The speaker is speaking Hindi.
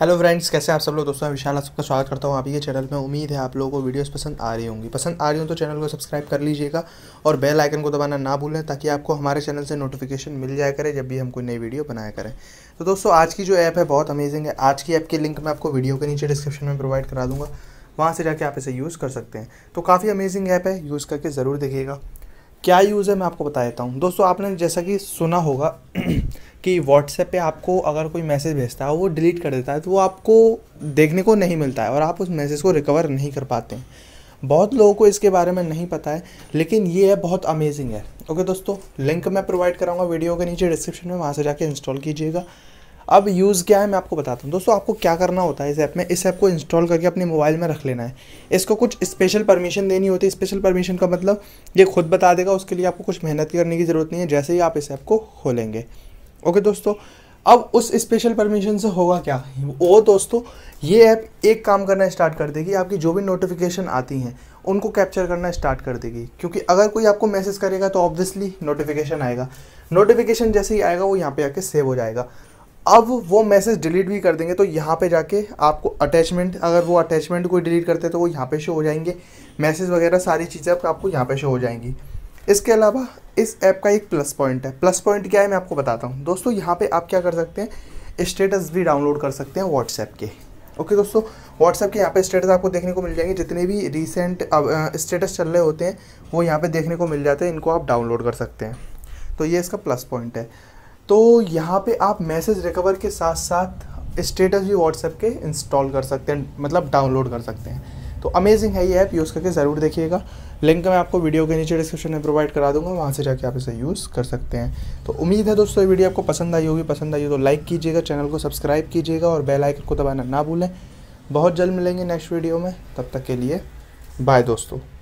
हेलो फ्रेंड्स कैसे आप सब लोग दोस्तों मैं विशाल आप सबका स्वागत करता हूँ आप ये चैनल में उम्मीद है आप लोगों को वीडियोस पसंद आ रही होंगी पसंद आ रही हो तो चैनल को सब्सक्राइब कर लीजिएगा और बेल आइकन को दबाना ना भूलें ताकि आपको हमारे चैनल से नोटिफिकेशन मिल जाए करे जब भी हम कोई नई वीडियो बनाया करें तो दोस्तों आज की जो ऐप है बहुत अमेजिंग है आज की ऐप की लिंक मैं आपको वीडियो के नीचे डिस्क्रिप्शन में प्रोवाइड करा दूँगा वहाँ से जाके आप इसे यूज़ कर सकते हैं तो काफ़ी अमेजिंग ऐप है यूज़ करके ज़रूर देखिएगा क्या यूज़ है मैं आपको बता देता हूँ दोस्तों आपने जैसा कि सुना होगा कि व्हाट्सएप पे आपको अगर कोई मैसेज भेजता है वो डिलीट कर देता है तो वो आपको देखने को नहीं मिलता है और आप उस मैसेज को रिकवर नहीं कर पाते हैं बहुत लोगों को इसके बारे में नहीं पता है लेकिन ये है बहुत अमेजिंग है ओके दोस्तों लिंक मैं प्रोवाइड कराऊंगा वीडियो के नीचे डिस्क्रिप्शन में वहाँ से जाके इंस्टॉल कीजिएगा अब यूज़ क्या है मैं आपको बताता हूँ दोस्तों आपको क्या करना होता है इस ऐप में इस ऐप को इंस्टॉल करके अपने मोबाइल में रख लेना है इसको कुछ स्पेशल परमिशन देनी होती है स्पेशल परमिशन का मतलब ये खुद बता देगा उसके लिए आपको कुछ मेहनत करने की ज़रूरत नहीं है जैसे ही आप इस ऐप को खोलेंगे ओके दोस्तों अब उस स्पेशल परमिशन से होगा क्या वो दोस्तों ये ऐप एक काम करना स्टार्ट कर देगी आपकी जो भी नोटिफिकेशन आती हैं उनको कैप्चर करना स्टार्ट कर देगी क्योंकि अगर कोई आपको मैसेज करेगा तो ऑब्वियसली नोटिफिकेशन आएगा नोटिफिकेशन जैसे ही आएगा वो यहाँ पे आके सेव हो जाएगा अब वो मैसेज डिलीट भी कर देंगे तो यहाँ पे जाके आपको अटैचमेंट अगर वो अटैचमेंट कोई डिलीट करते हैं तो वो यहाँ पे शो हो जाएंगे मैसेज वगैरह सारी चीज़ें आपको यहाँ पे शो हो जाएंगी इसके अलावा इस ऐप का एक प्लस पॉइंट है प्लस पॉइंट क्या है मैं आपको बताता हूँ दोस्तों यहाँ पे आप क्या कर सकते हैं स्टेटस भी डाउनलोड कर सकते हैं व्हाट्सएप के ओके okay, दोस्तों व्हाट्सएप के यहाँ पे स्टेटस आपको देखने को मिल जाएंगे जितने भी रिसेंट अब स्टेटस चल रहे होते हैं वो यहाँ पे देखने को मिल जाते हैं इनको आप डाउनलोड कर सकते हैं तो ये इसका प्लस पॉइंट है तो यहाँ पे आप मैसेज रिकवर के साथ साथ स्टेटस भी व्हाट्सएप के इंस्टॉल कर सकते हैं मतलब डाउनलोड कर सकते हैं तो अमेजिंग है ये ऐप यूज़ करके ज़रूर देखिएगा लिंक मैं आपको वीडियो के नीचे डिस्क्रिप्शन में प्रोवाइड करा दूंगा वहाँ से जाके आप इसे यूज़ कर सकते हैं तो उम्मीद है दोस्तों ये वीडियो आपको पसंद आई होगी पसंद आई हो तो लाइक कीजिएगा चैनल को सब्सक्राइब कीजिएगा और बेल आइकन को दबाना ना भूलें बहुत जल्द मिलेंगे नेक्स्ट वीडियो में तब तक के लिए बाय दोस्तों